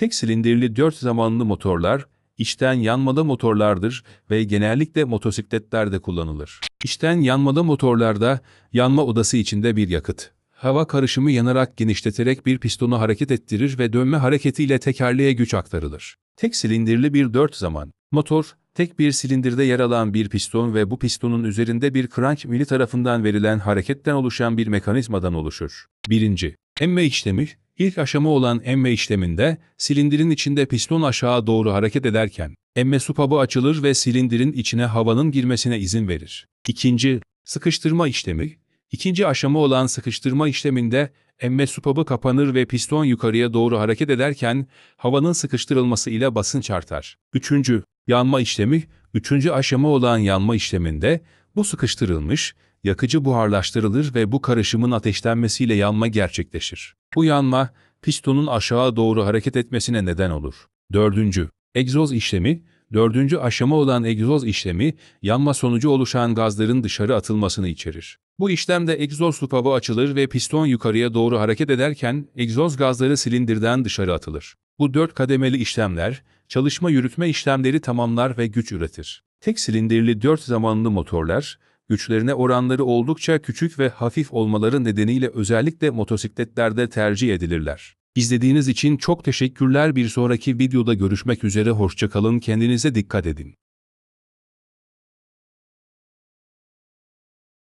Tek silindirli dört zamanlı motorlar, içten yanmalı motorlardır ve genellikle motosikletlerde kullanılır. İçten yanmalı motorlarda yanma odası içinde bir yakıt. Hava karışımı yanarak genişleterek bir pistonu hareket ettirir ve dönme hareketiyle tekerleğe güç aktarılır. Tek silindirli bir dört zaman motor, tek bir silindirde yer alan bir piston ve bu pistonun üzerinde bir krank mili tarafından verilen hareketten oluşan bir mekanizmadan oluşur. 1. Emme işlemi, İlk aşama olan emme işleminde silindirin içinde piston aşağı doğru hareket ederken emme su pabı açılır ve silindirin içine havanın girmesine izin verir. İkinci sıkıştırma işlemi İkinci aşama olan sıkıştırma işleminde emme supabı kapanır ve piston yukarıya doğru hareket ederken havanın sıkıştırılması ile basınç artar. Üçüncü, yanma işlemi, üçüncü aşama olan yanma işleminde bu sıkıştırılmış, yakıcı buharlaştırılır ve bu karışımın ateşlenmesiyle yanma gerçekleşir. Bu yanma, pistonun aşağı doğru hareket etmesine neden olur. 4. Egzoz işlemi, dördüncü aşama olan egzoz işlemi, yanma sonucu oluşan gazların dışarı atılmasını içerir. Bu işlemde egzoz lupabı açılır ve piston yukarıya doğru hareket ederken egzoz gazları silindirden dışarı atılır. Bu dört kademeli işlemler, çalışma yürütme işlemleri tamamlar ve güç üretir. Tek silindirli dört zamanlı motorlar, güçlerine oranları oldukça küçük ve hafif olmaları nedeniyle özellikle motosikletlerde tercih edilirler. İzlediğiniz için çok teşekkürler. Bir sonraki videoda görüşmek üzere. Hoşçakalın. Kendinize dikkat edin.